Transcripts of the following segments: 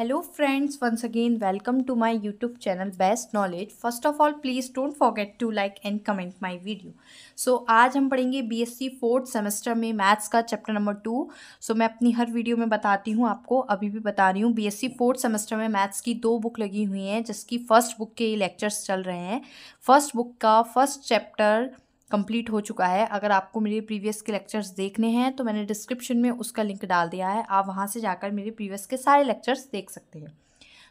hello friends once again welcome to my YouTube channel best knowledge first of all please don't forget to like and comment my video so आज हम पढ़ेंगे B S C fourth semester में maths का chapter number two so मैं अपनी हर video में बताती हूँ आपको अभी भी बता रही हूँ B S C fourth semester में मैथ्स की दो बुक लगी हुई हैं जिसकी फ़र्स्ट बुक के लेक्चर्स चल रहे हैं फर्स्ट बुक का फर्स्ट चैप्टर कंप्लीट हो चुका है अगर आपको मेरे प्रीवियस के लेक्चर्स देखने हैं तो मैंने डिस्क्रिप्शन में उसका लिंक डाल दिया है आप वहाँ से जाकर मेरे प्रीवियस के सारे लेक्चर्स देख सकते हैं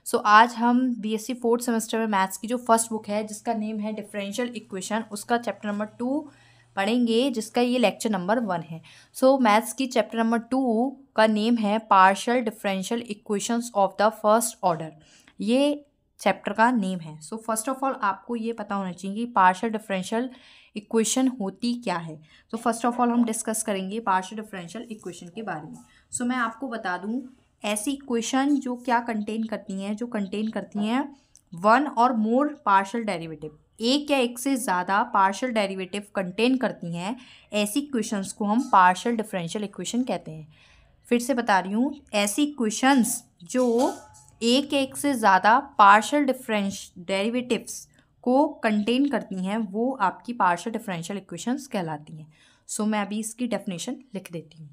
सो so, आज हम B S C fourth semester में मैथ्स की जो फर्स्ट बुक है जिसका नेम है डिफरेंशियल इक्वेशन उसका चैप्टर नंबर टू पढ़ेंगे जिसका ये लेक्चर नंबर वन है सो so, मैथ्स की चैप्टर नंबर टू का नेम है partial differential equations of the first order ये चैप्टर का नेम है सो फर्स्ट ऑफ ऑल आपको ये पता होना चाहिए कि पार्शल डिफरेंशियल इक्वेशन होती क्या है सो फर्स्ट ऑफ ऑल हम डिस्कस करेंगे पार्शल डिफरेंशियल इक्वेशन के बारे में सो so, मैं आपको बता दूँ ऐसी इक्वेशन जो क्या कंटेन करती हैं जो कंटेन करती हैं one or more partial derivative एक या एक से ज़्यादा पार्शल डेरिवेटिव कंटेन करती हैं ऐसी इक्वेशंस को हम पार्शल डिफरेंशियल इक्वेशन कहते हैं फिर से बता रही हूँ ऐसी इक्वेशंस जो एक एक से ज़्यादा पार्शल डिफरेंश डेरिवेटिव्स को कंटेन करती हैं वो आपकी पार्शल डिफरेंशियल इक्वेशंस कहलाती हैं सो so, मैं अभी इसकी डेफिनेशन लिख देती हूँ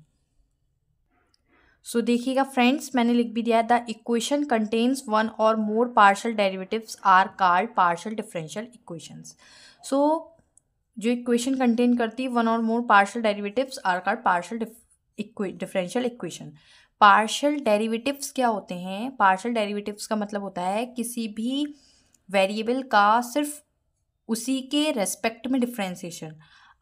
सो so, देखिएगा फ्रेंड्स मैंने लिख भी दिया है the equation contains one or more partial derivatives are called partial differential equations so जो इक्वेशन कंटेन करती है one or more partial derivatives are called partial differential equation partial derivatives क्या होते हैं पार्शल डेरिवेटिव्स का मतलब होता है किसी भी वेरिएबल का सिर्फ उसी के रेस्पेक्ट में डिफ्रेंसीशन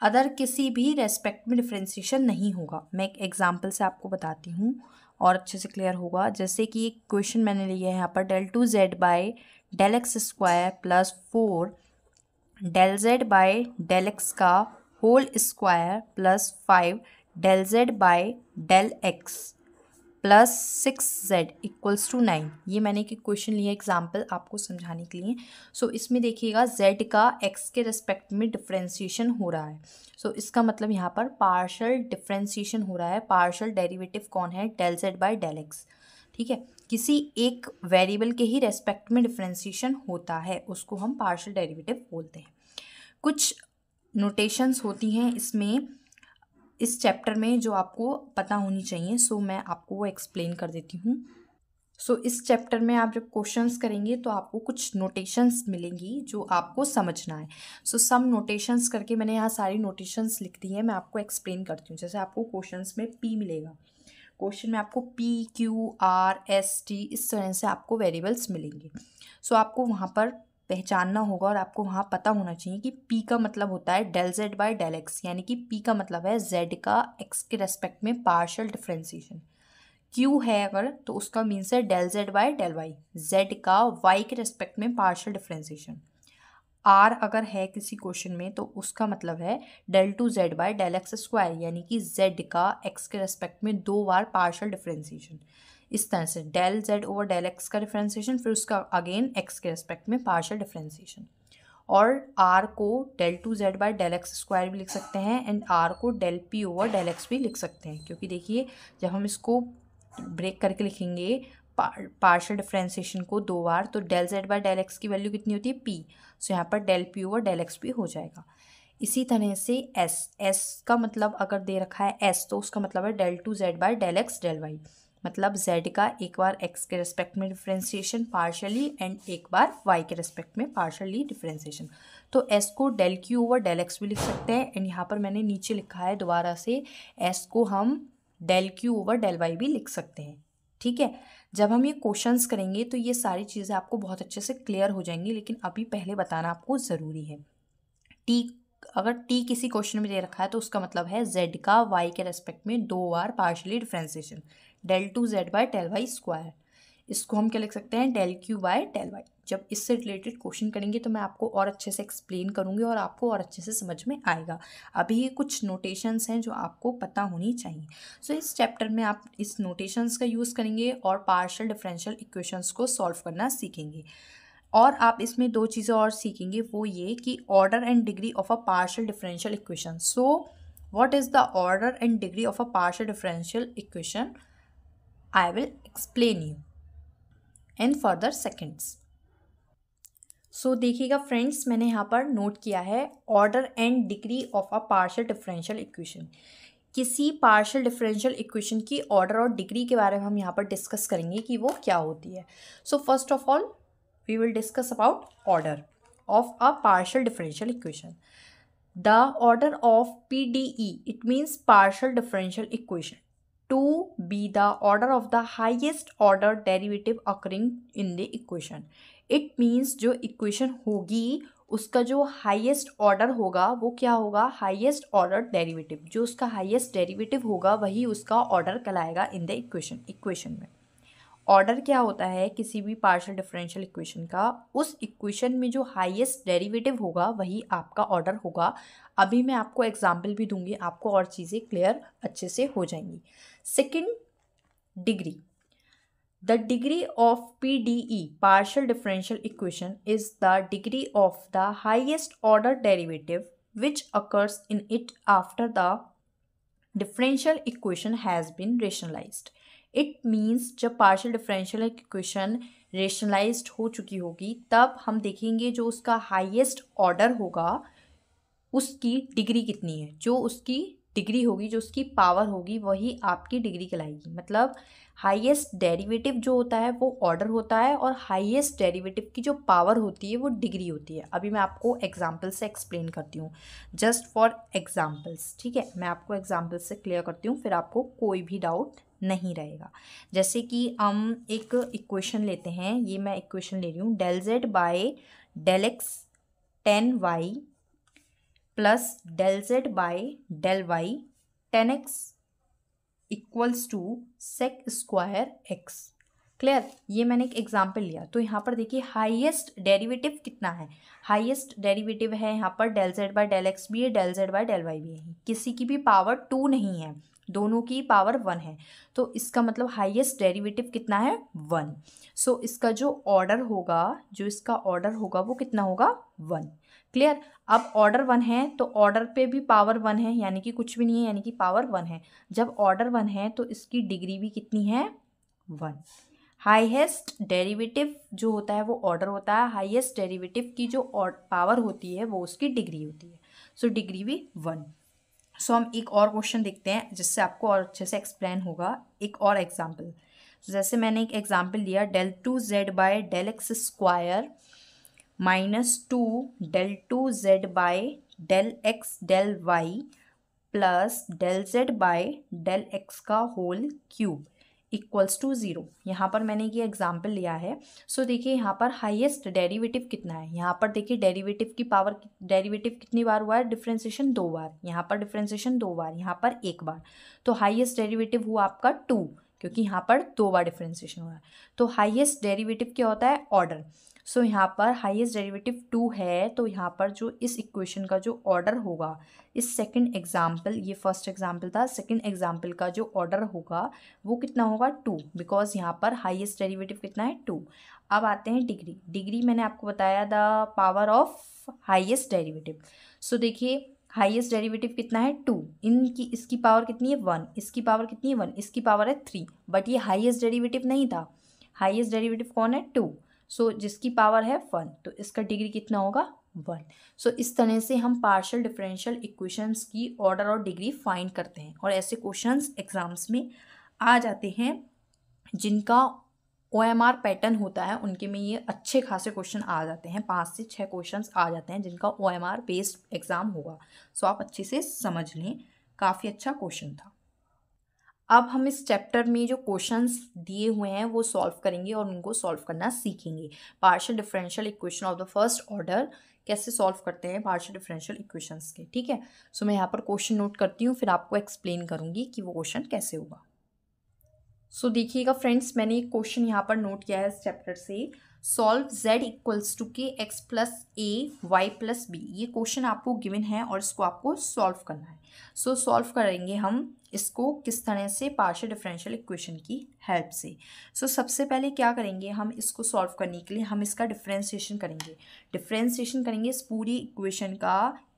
अदर किसी भी रेस्पेक्ट में डिफ्रेंसीशन नहीं होगा मैं एक एग्ज़ाम्पल से आपको बताती हूँ और अच्छे से क्लियर होगा जैसे कि एक क्वेश्चन मैंने लिया है यहाँ पर del two z by del x square plus four del z by del x का whole square plus five del z by del x plus six z equals to nine ये मैंने एक क्वेश्चन लिया एग्जाम्पल आपको समझाने के लिए सो so, इसमें देखिएगा जेड का एक्स के रिस्पेक्ट में डिफ्रेंसीशन हो रहा है सो so, इसका मतलब यहाँ पर पार्शल डिफ्रेंसीशन हो रहा है पार्शल डेरिवेटिव कौन है del z by del x ठीक है किसी एक वेरिएबल के ही रेस्पेक्ट में डिफ्रेंसीशन होता है उसको हम पार्शल डेरिवेटिव बोलते हैं कुछ नोटेशंस होती हैं इसमें इस चैप्टर में जो आपको पता होनी चाहिए सो मैं आपको वो एक्सप्लेन कर देती हूँ सो so, इस चैप्टर में आप जब क्वेश्चंस करेंगे तो आपको कुछ नोटेशंस मिलेंगी जो आपको समझना है सो सम नोटेशंस करके मैंने यहाँ सारी नोटेशंस लिख दी है मैं आपको एक्सप्लेन करती हूँ जैसे आपको क्वेश्चंस में पी मिलेगा क्वेश्चन में आपको P Q R S T इस तरह से आपको वेरिएबल्स मिलेंगे सो so, आपको वहाँ पर पहचानना होगा और आपको वहाँ पता होना चाहिए कि पी का मतलब होता है del z by del x यानी कि पी का मतलब है जेड का एक्स के रेस्पेक्ट में पार्शल डिफ्रेंसीशन क्यू है अगर तो उसका मीन्स है del z by del y z का वाई के रेस्पेक्ट में पार्शल डिफ्रेंसीशन आर अगर है किसी क्वेश्चन में तो उसका मतलब है del two z by del x square यानी कि जेड का एक्स के रेस्पेक्ट में दो बार पार्शल डिफ्रेंसीशन इस तरह से del z over del x का डिफ्रेंसीशन फिर उसका अगेन एक्स के रेस्पेक्ट में पार्शल डिफ्रेंसीशन और आर को del two z by del x square भी लिख सकते हैं एंड आर को del P over del x भी लिख सकते हैं क्योंकि देखिए जब हम इसको ब्रेक करके लिखेंगे पार्शल डिफ्रेंसीशन को दो बार तो del z by del x की वैल्यू कितनी होती है पी सो यहाँ पर del P over del x भी हो जाएगा इसी तरह से एस एस का मतलब अगर दे रखा है एस तो उसका मतलब है del two z by del x del y मतलब z का एक बार x के रिस्पेक्ट में डिफ्रेंसीशन पार्शली एंड एक बार y के रिस्पेक्ट में पार्शली डिफ्रेंसीशन तो s को del Q over del x भी लिख सकते हैं एंड यहाँ पर मैंने नीचे लिखा है दोबारा से s को हम del Q over del y भी लिख सकते हैं ठीक है जब हम ये क्वेश्चंस करेंगे तो ये सारी चीज़ें आपको बहुत अच्छे से क्लियर हो जाएंगी लेकिन अभी पहले बताना आपको ज़रूरी है टी अगर टी किसी क्वेश्चन में दे रखा है तो उसका मतलब है जेड का वाई के रेस्पेक्ट में दो बार partially differentiation del two z by del y square इसको हम क्या लिख सकते हैं del Q by del y जब इससे रिलेटेड क्वेश्चन करेंगे तो मैं आपको और अच्छे से एक्सप्लेन करूँगी और आपको और अच्छे से समझ में आएगा अभी ये कुछ नोटेशंस हैं जो आपको पता होनी चाहिए सो so, इस चैप्टर में आप इस नोटेशंस का यूज़ करेंगे और पार्शल डिफरेंशियल इक्वेशंस को सॉल्व करना सीखेंगे और आप इसमें दो चीज़ें और सीखेंगे वो ये कि order and degree of a partial differential equation so what is the order and degree of a partial differential equation I will explain you in further seconds so देखिएगा फ्रेंड्स मैंने यहाँ पर नोट किया है order and degree of a partial differential equation किसी partial differential equation की order और degree के बारे में हम यहाँ पर डिस्कस करेंगे कि वो क्या होती है so first of all we will discuss about order of a partial differential equation the order of P D E it means partial differential equation to be the order of the highest order derivative occurring in the equation it means जो इक्वेशन होगी उसका जो highest order होगा वो क्या होगा highest order derivative जो उसका हाइएस्ट डेरीवेटिव होगा वही उसका ऑर्डर कहलाएगा इन द इक्वेशन इक्वेशन में ऑर्डर क्या होता है किसी भी पार्शियल डिफरेंशियल इक्वेशन का उस इक्वेशन में जो हाईएस्ट डेरिवेटिव होगा वही आपका ऑर्डर होगा अभी मैं आपको एग्जाम्पल भी दूंगी आपको और चीज़ें क्लियर अच्छे से हो जाएंगी second degree the degree of P D E partial differential equation is the degree of the highest order derivative which occurs in it after the differential equation has been rationalised it means जब partial differential equation rationalise हो चुकी होगी तब हम देखेंगे जो उसका highest order होगा उसकी डिग्री कितनी है जो उसकी डिग्री होगी जो उसकी पावर होगी वही आपकी डिग्री कहलाएगी मतलब हाईएस्ट डेरिवेटिव जो होता है वो ऑर्डर होता है और हाईएस्ट डेरिवेटिव की जो पावर होती है वो डिग्री होती है अभी मैं आपको एग्जाम्पल से एक्सप्लेन करती हूँ जस्ट फॉर एग्जाम्पल्स ठीक है मैं आपको एग्जाम्पल से क्लियर करती हूँ फिर आपको कोई भी डाउट नहीं रहेगा जैसे कि हम एक इक्वेशन लेते हैं ये मैं इक्वेशन ले रही हूँ del z by del x tan y plus del z by del y tan x equals to sec square x clear ये मैंने एक एग्जाम्पल लिया तो यहाँ पर देखिए हाईएस्ट डेरिवेटिव कितना है हाईएस्ट डेरिवेटिव है यहाँ पर del z by del x भी है del z by del y भी है किसी की भी पावर टू नहीं है दोनों की पावर वन है तो इसका मतलब हाईएस्ट डेरिवेटिव कितना है वन सो so, इसका जो ऑर्डर होगा जो इसका ऑर्डर होगा वो कितना होगा वन क्लियर अब ऑर्डर वन है तो ऑर्डर पे भी पावर वन है यानी कि कुछ भी नहीं है यानी कि पावर वन है जब ऑर्डर वन है तो इसकी डिग्री भी कितनी है वन हाईएस्ट डेरिवेटिव जो होता है वो ऑर्डर होता है हाइएस्ट डेरिवेटिव की जो पावर होती है वो उसकी डिग्री होती है सो so, डिग्री भी वन सो so, हम एक और क्वेश्चन देखते हैं जिससे आपको और अच्छे से एक्सप्लेन होगा एक और एग्जाम्पल so, जैसे मैंने एक एग्जाम्पल लिया del two z by del x square minus two del two z by del x del y plus del z by del x का whole cube equals to zero यहाँ पर मैंने ये example लिया है सो so, देखिए यहाँ पर हाईएस्ट डेरिवेटिव कितना है यहाँ पर देखिए डेरिवेटिव की पावर डेरिवेटिव कितनी बार हुआ है डिफ्रेंसिएशन दो बार यहाँ पर डिफ्रेंसिएशन दो बार यहाँ पर एक बार तो हाईएस्ट डेरिवेटिव हुआ आपका टू क्योंकि यहाँ पर दो बार डिफ्रेंसिएशन हुआ है तो हाइएस्ट डेरीवेटिव क्या होता है ऑर्डर सो so, यहाँ पर हाईएस्ट डेरिवेटिव टू है तो यहाँ पर जो इस इक्वेशन का जो ऑर्डर होगा इस सेकंड एग्जाम्पल ये फर्स्ट एग्जाम्पल था सेकंड एग्जाम्पल का जो ऑर्डर होगा वो कितना होगा टू बिकॉज यहाँ पर हाईएस्ट डेरिवेटिव कितना है टू अब आते हैं डिग्री डिग्री मैंने आपको बताया the power of highest derivative so देखिए हाईएस्ट डेरिवेटिव कितना है टू इनकी इसकी पावर कितनी है वन इसकी पावर कितनी है वन इसकी पावर है थ्री बट ये हाईएस्ट डेरिवेटिव नहीं था हाईएस्ट डेरिवेटिव कौन है टू सो so, जिसकी पावर है वन तो इसका डिग्री कितना होगा वन सो so, इस तरह से हम पार्शल डिफरेंशियल इक्वेशंस की ऑर्डर और डिग्री फाइंड करते हैं और ऐसे क्वेश्चंस एग्ज़ाम्स में आ जाते हैं जिनका ओ एम आर पैटर्न होता है उनके में ये अच्छे खासे क्वेश्चन आ जाते हैं पाँच से छः क्वेश्चन आ जाते हैं जिनका O M R based exam so सो so, आप अच्छे से समझ लें काफ़ी अच्छा क्वेश्चन था अब हम इस चैप्टर में जो क्वेश्चंस दिए हुए हैं वो सॉल्व करेंगे और उनको सॉल्व करना सीखेंगे partial differential equation of the first order कैसे सॉल्व करते हैं पार्शियल डिफरेंशियल इक्वेशंस के ठीक है सो so, मैं यहाँ पर क्वेश्चन नोट करती हूँ फिर आपको एक्सप्लेन करूँगी कि वो क्वेश्चन कैसे हुआ सो देखिएगा फ्रेंड्स मैंने एक क्वेश्चन यहाँ पर नोट किया है इस चैप्टर से solve z equals to k x plus a y plus b ये क्वेश्चन आपको गिवन है और इसको आपको सॉल्व करना है सो so, सॉल्व करेंगे हम इसको किस तरह से पार्शियल डिफरेंशियल इक्वेशन की हेल्प से सो so, सबसे पहले क्या करेंगे हम इसको सॉल्व करने के लिए हम इसका डिफ्रेंसीशन करेंगे डिफ्रेंसीशन करेंगे इस पूरी इक्वेशन का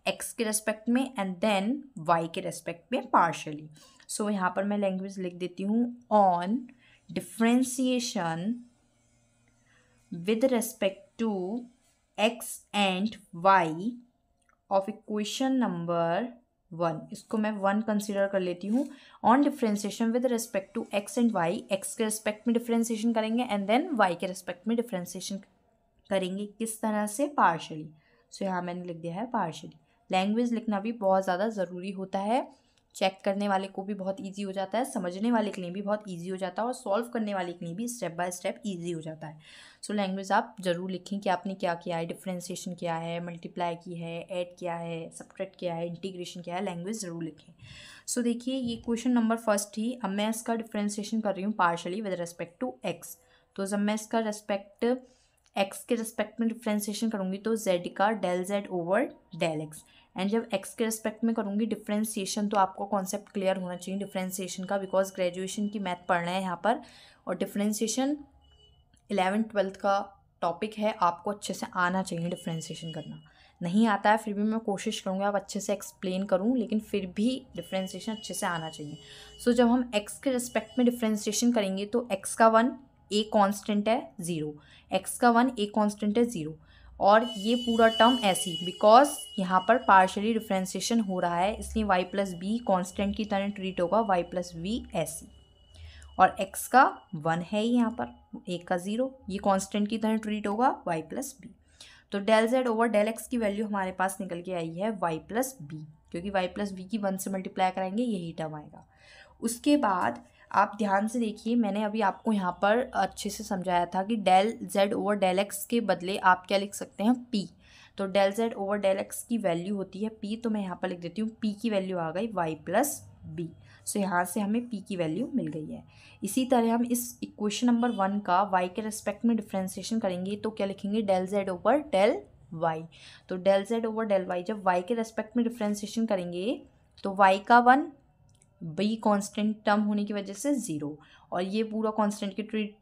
एक्स के रेस्पेक्ट में एंड देन वाई के रेस्पेक्ट में पार्शली सो so, यहाँ पर मैं लैंग्वेज लिख देती हूँ on differentiation with respect to x and y of equation number one इसको मैं वन कंसिडर कर लेती हूँ on differentiation with respect to x and y x के रिस्पेक्ट में डिफ्रेंसिएशन करेंगे एंड देन वाई के रिस्पेक्ट में डिफ्रेंसिएशन करेंगे किस तरह से पार्शली सो so, यहाँ मैंने लिख दिया है पार्शली लैंग्वेज लिखना भी बहुत ज़्यादा ज़रूरी होता है चेक करने वाले को भी बहुत ईजी हो जाता है समझने वाले के लिए भी बहुत ईजी हो जाता है और सॉल्व करने वाले के लिए भी स्टेप बाय स्टेप ईजी हो जाता है सो so, लैंग्वेज आप ज़रूर लिखें कि आपने क्या किया है डिफ्रेंसीशन किया है मल्टीप्लाई की है ऐड किया है सब्ट्रैक्ट किया है इंटीग्रेशन किया है लैंग्वेज ज़रूर लिखें सो so, देखिए ये क्वेश्चन नंबर फर्स्ट ही अब मैं इसका डिफ्रेंसीशन कर रही हूँ partially with respect to x तो जब मैं इसका रेस्पेक्ट एक्स के रेस्पेक्ट में डिफ्रेंसीशन करूँगी तो जेड का del z over del x and जब एक्स के रिस्पेक्ट में करूँगी डिफ्रेंसीशन तो आपको कॉन्सेप्ट क्लियर होना चाहिए डिफ्रेंसीशन का बिकॉज ग्रेजुएशन की मैथ पढ़ना है यहाँ पर और डिफ्रेंसीशन इलेवन ट्वेल्थ का टॉपिक है आपको अच्छे से आना चाहिए डिफ्रेंसीशन करना नहीं आता है फिर भी मैं कोशिश करूँगी आप अच्छे से एक्सप्लेन करूँ लेकिन फिर भी डिफ्रेंसीशन अच्छे से आना चाहिए सो so, जब हम एक्स के रिस्पेक्ट में डिफ्रेंसीशन करेंगे तो एक्स का वन ए कांस्टेंट है ज़ीरो एक्स का वन ए कांस्टेंट है ज़ीरो और ये पूरा टर्म ऐसी बिकॉज यहाँ पर पार्शली डिफ्रेंसिएशन हो रहा है इसलिए वाई प्लस बी कॉन्स्टेंट की तरह ट्रीट होगा वाई प्लस वी ऐसी और एक्स का वन है ही यहाँ पर एक का ज़ीरो ये कॉन्स्टेंट की तरह ट्रीट होगा वाई प्लस बी तो del z over del x की वैल्यू हमारे पास निकल के आई है वाई प्लस बी क्योंकि वाई प्लस बी की वन से मल्टीप्लाई कराएंगे यही टर्म आएगा उसके बाद आप ध्यान से देखिए मैंने अभी आपको यहाँ पर अच्छे से समझाया था कि del z over del x के बदले आप क्या लिख सकते हैं पी तो del z over del x की वैल्यू होती है पी तो मैं यहाँ पर लिख देती हूँ पी की वैल्यू आ गई वाई प्लस बी सो यहाँ से हमें पी की वैल्यू मिल गई है इसी तरह हम इस इक्वेशन नंबर वन का वाई के रेस्पेक्ट में डिफ्रेंसिएशन करेंगे तो क्या लिखेंगे del z over del y तो del z over del y जब वाई के रेस्पेक्ट में डिफ्रेंसिएशन करेंगे तो वाई का वन बी कांस्टेंट टर्म होने की वजह से ज़ीरो और ये पूरा कांस्टेंट की ट्रीट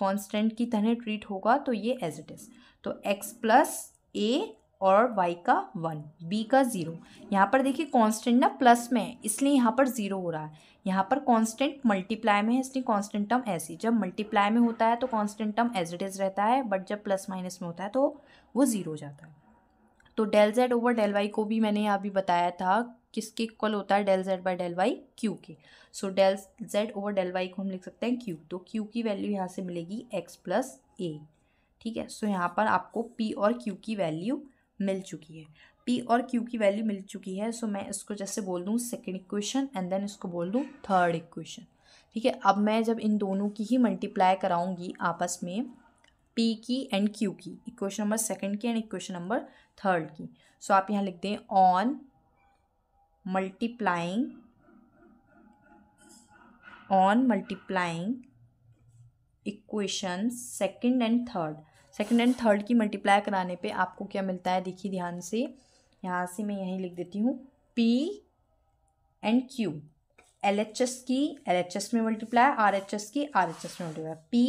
कांस्टेंट की तरह ट्रीट होगा तो ये एज इट इज़ तो एक्स प्लस ए और वाई का वन बी का ज़ीरो यहाँ पर देखिए कांस्टेंट ना प्लस में है इसलिए यहाँ पर ज़ीरो हो रहा है यहाँ पर कांस्टेंट मल्टीप्लाई में है इसलिए कांस्टेंट टर्म ऐसी जब मल्टीप्लाई में होता है तो constant term as it is रहता है बट जब प्लस माइनस में होता है तो वो ज़ीरो हो जाता है तो del z over del y को भी मैंने अभी बताया था किसके इक्वल होता है del z by del y q के so del z over del y को हम लिख सकते हैं क्यू तो क्यू की वैल्यू यहाँ से मिलेगी एक्स प्लस ए ठीक है सो so, यहाँ पर आपको पी और क्यू की वैल्यू मिल चुकी है पी और क्यू की वैल्यू मिल चुकी है सो so, मैं इसको जैसे बोल दूँ सेकेंड इक्वेशन एंड देन इसको बोल दूँ थर्ड इक्वेशन ठीक है अब मैं जब इन दोनों की ही मल्टीप्लाई कराऊंगी आपस में पी की एंड क्यू की इक्वेशन नंबर सेकंड की एंड इक्वेशन नंबर थर्ड की सो so, आप यहाँ लिख दें on multiplying on multiplying equation second and third second and third की मल्टीप्लाई कराने पे आपको क्या मिलता है देखिए ध्यान से यहाँ से मैं यहीं लिख देती हूँ p and q L H S की एल एच एस में मल्टीप्लाई आर एच एस की आर एच एस में multiply p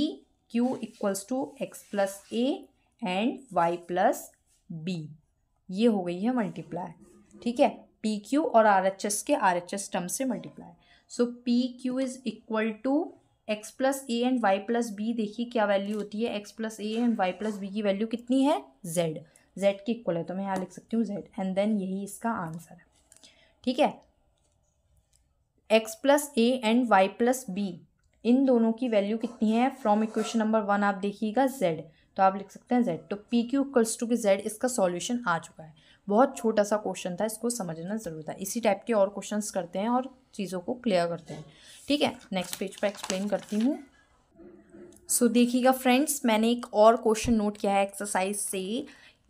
q equals to x plus a and y plus b ये हो गई है मल्टीप्लाई ठीक है पी क्यू और आर एच एस के आर एच एस टर्म से multiply so p q is equal to x plus a and y plus b देखिए क्या वैल्यू होती है x plus a and y plus b की value कितनी है जेड जेड की इक्वल है तो मैं यहाँ लिख सकती हूँ जेड एंड देन यही इसका आंसर है ठीक है x plus a and y plus b इन दोनों की वैल्यू कितनी है फ्रॉम इक्वेशन नंबर वन आप देखिएगा जेड तो आप लिख सकते हैं जेड तो पी क्यू कल्स टू के जेड इसका सॉल्यूशन आ चुका है बहुत छोटा सा क्वेश्चन था इसको समझना ज़रूरत था इसी टाइप के और क्वेश्चन करते हैं और चीज़ों को क्लियर करते हैं ठीक है नेक्स्ट पेज पर एक्सप्लेन करती हूँ सो so, देखिएगा फ्रेंड्स मैंने एक और क्वेश्चन नोट किया है एक्सरसाइज से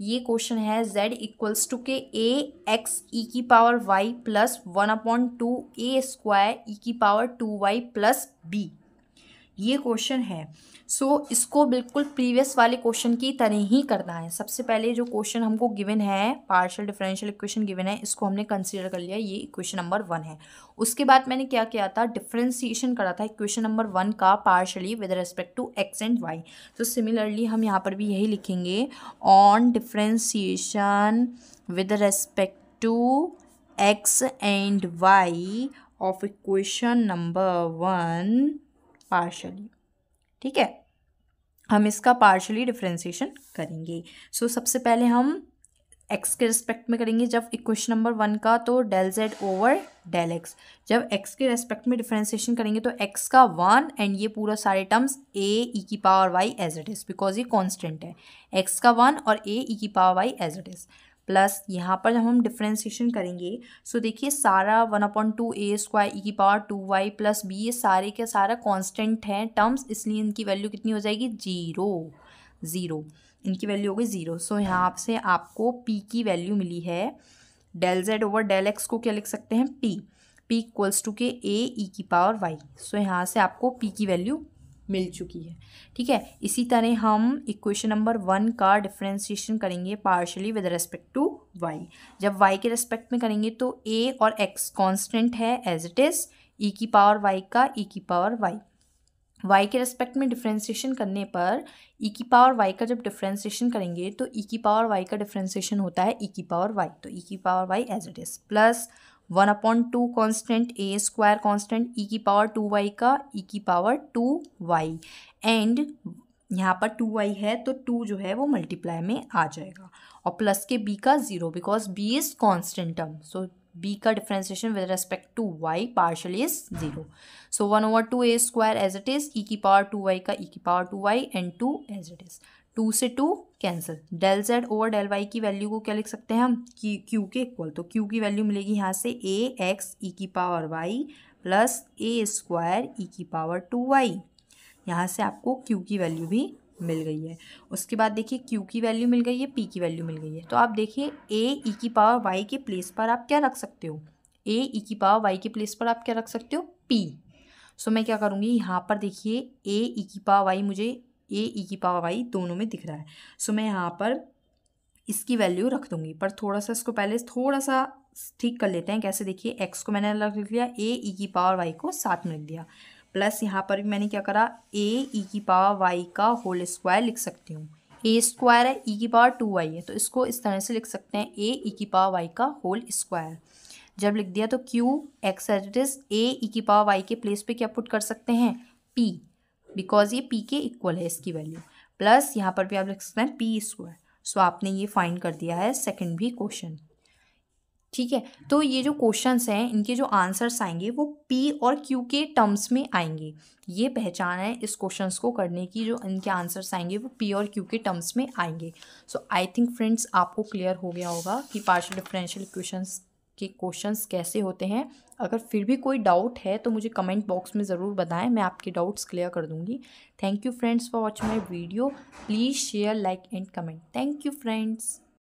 ये क्वेश्चन है z इक्वल्स टू के ए एक्स ई की power y plus one upon two a square e की power two y plus b ये क्वेश्चन है सो so, इसको बिल्कुल प्रीवियस वाले क्वेश्चन की तरह ही करना है सबसे पहले जो क्वेश्चन हमको गिवन है पार्शियल डिफरेंशियल इक्वेशन गिवन है इसको हमने कंसीडर कर लिया ये इक्वेशन नंबर वन है उसके बाद मैंने क्या किया था डिफ्रेंसीशन करा था इक्वेशन नंबर वन का partially with respect to x and y तो सिमिलरली हम यहाँ पर भी यही लिखेंगे on differentiation with respect to x and y of equation number one partially ठीक है हम इसका पार्शली डिफ्रेंसीशन करेंगे सो so, सबसे पहले हम एक्स के रेस्पेक्ट में करेंगे जब इक्वेशन नंबर वन का तो del z over del x जब एक्स के रेस्पेक्ट में डिफ्रेंसीशन करेंगे तो एक्स का वन एंड ये पूरा सारे टर्म्स ए ई की power y as it is because ये कांस्टेंट है एक्स का वन और ए ई e की power y as it is plus यहाँ पर जब हम डिफ्रेंसीशन करेंगे सो देखिए सारा one upon two a square e power two y plus b ये सारे के सारा कांस्टेंट हैं टर्म्स इसलिए इनकी वैल्यू कितनी हो जाएगी जीरो ज़ीरो इनकी वैल्यू हो गई ज़ीरो सो यहाँ से आपको पी की वैल्यू मिली है del z over del x को क्या लिख सकते हैं पी पी इक्वल्स टू के ए ई की पावर वाई सो यहाँ से आपको पी की वैल्यू मिल चुकी है ठीक है इसी तरह हम इक्वेशन नंबर वन का डिफ्रेंसीशन करेंगे partially with respect to y जब वाई के रेस्पेक्ट में करेंगे तो ए और एक्स कांस्टेंट है एज इट इज़ ई की पावर वाई का ई e की पावर वाई वाई के रेस्पेक्ट में डिफ्रेंसीशन करने पर ई e की पावर वाई का जब डिफरेंशिएशन करेंगे तो ई e की पावर वाई का डिफ्रेंसीशन होता है ई की पावर वाई तो ई की power y as it is plus one upon two constant a square constant e e की पावर टू वाई का ई e की पावर टू वाई एंड यहाँ पर टू वाई है तो टू जो है वो मल्टीप्लाई में आ जाएगा और प्लस के बी का zero because b is constant term so b का differentiation with respect to y partial is zero so one over two a square as it is e की पावर टू वाई का e e की power two y and two as it is two से two cancel del z over del y की value को क्या लिख सकते हैं हम क्यू क्यू के इक्वल तो क्यू की वैल्यू मिलेगी यहाँ से ए एक्स ई की power y plus a square e की पावर टू वाई यहाँ से आपको क्यू की वैल्यू भी मिल गई है उसके बाद देखिए क्यू की वैल्यू मिल गई है पी की वैल्यू मिल गई है तो आप देखिए ए ई e की पावर वाई के प्लेस पर आप क्या रख सकते हो ए ई e की पावर वाई के प्लेस पर आप क्या रख सकते हो पी सो so, मैं क्या करूँगी यहाँ पर देखिए ए ई e की पावर वाई मुझे ए ई की पावर वाई दोनों में दिख रहा है सो मैं यहाँ पर इसकी वैल्यू रख दूँगी पर थोड़ा सा इसको पहले थोड़ा सा ठीक कर लेते हैं कैसे देखिए एक्स को मैंने अलग लिख लिया ए ई e की पावर वाई को साथ में लिख दिया प्लस यहाँ पर भी मैंने क्या करा ए ई e की पावर वाई का होल स्क्वायर लिख सकती हूँ ए स्क्वायर है ई e की पावर टू वाई है तो इसको इस तरह से लिख सकते हैं ए ई की पावर वाई का होल स्क्वायर जब लिख दिया तो q x as it is a e की पावर वाई के प्लेस पे क्या पुट कर सकते हैं पी बिकॉज ये पी के इक्वल है इसकी वैल्यू प्लस यहाँ पर भी आप लिख सकते हैं पी स्क्वायर सो आपने ये फाइंड कर दिया है सेकेंड भी क्वेश्चन ठीक है तो ये जो क्वेश्चंस हैं इनके जो आंसर्स आएंगे वो पी और क्यू के टर्म्स में आएंगे ये पहचान है इस क्वेश्चंस को करने की जो इनके आंसर्स आएंगे वो पी और क्यू के टर्म्स में आएंगे सो आई थिंक फ्रेंड्स आपको क्लियर हो गया होगा कि पार्शियल डिफरेंशियल इक्वेशंस के क्वेश्चंस कैसे होते हैं अगर फिर भी कोई डाउट है तो मुझे कमेंट बॉक्स में ज़रूर बताएं मैं आपके डाउट्स क्लियर कर दूंगी thank you friends for watch my video please share like and comment thank you friends